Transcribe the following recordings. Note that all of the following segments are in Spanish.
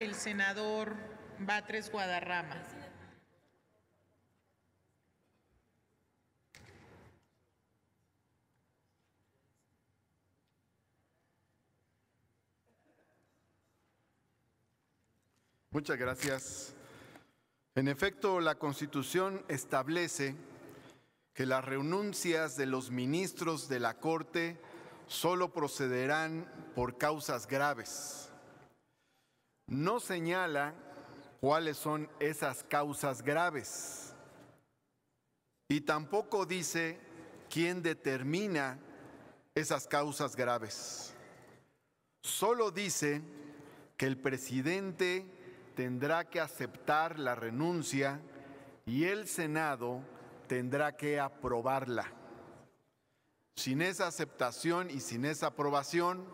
el senador Batres Guadarrama. Muchas gracias. En efecto, la Constitución establece que las renuncias de los ministros de la Corte solo procederán por causas graves no señala cuáles son esas causas graves y tampoco dice quién determina esas causas graves. Solo dice que el presidente tendrá que aceptar la renuncia y el Senado tendrá que aprobarla. Sin esa aceptación y sin esa aprobación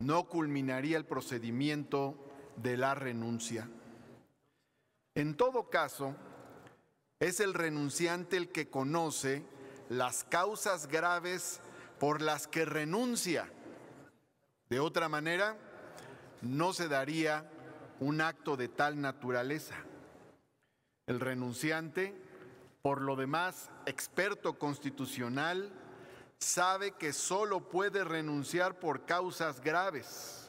no culminaría el procedimiento de la renuncia. En todo caso, es el renunciante el que conoce las causas graves por las que renuncia. De otra manera, no se daría un acto de tal naturaleza. El renunciante, por lo demás experto constitucional, sabe que solo puede renunciar por causas graves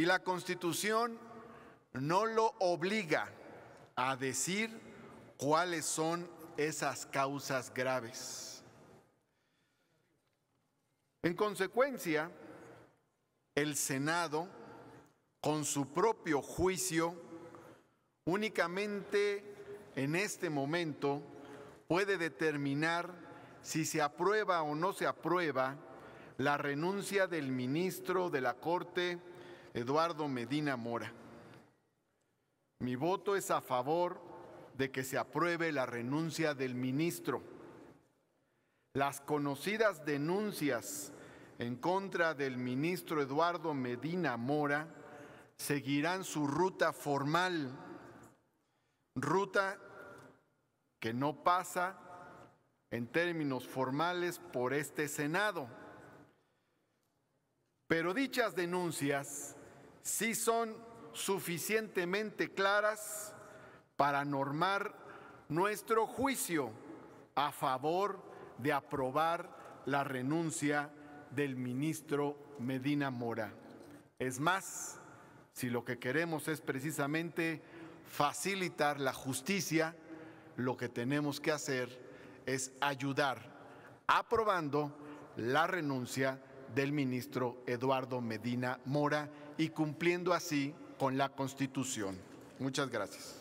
y la constitución no lo obliga a decir cuáles son esas causas graves. En consecuencia, el Senado, con su propio juicio, únicamente en este momento puede determinar si se aprueba o no se aprueba la renuncia del ministro de la Corte Eduardo Medina Mora. Mi voto es a favor de que se apruebe la renuncia del ministro. Las conocidas denuncias en contra del ministro Eduardo Medina Mora seguirán su ruta formal, ruta que no pasa en términos formales por este Senado. Pero dichas denuncias si son suficientemente claras para normar nuestro juicio a favor de aprobar la renuncia del ministro Medina Mora. Es más, si lo que queremos es precisamente facilitar la justicia, lo que tenemos que hacer es ayudar aprobando la renuncia del ministro Eduardo Medina Mora y cumpliendo así con la Constitución. Muchas gracias.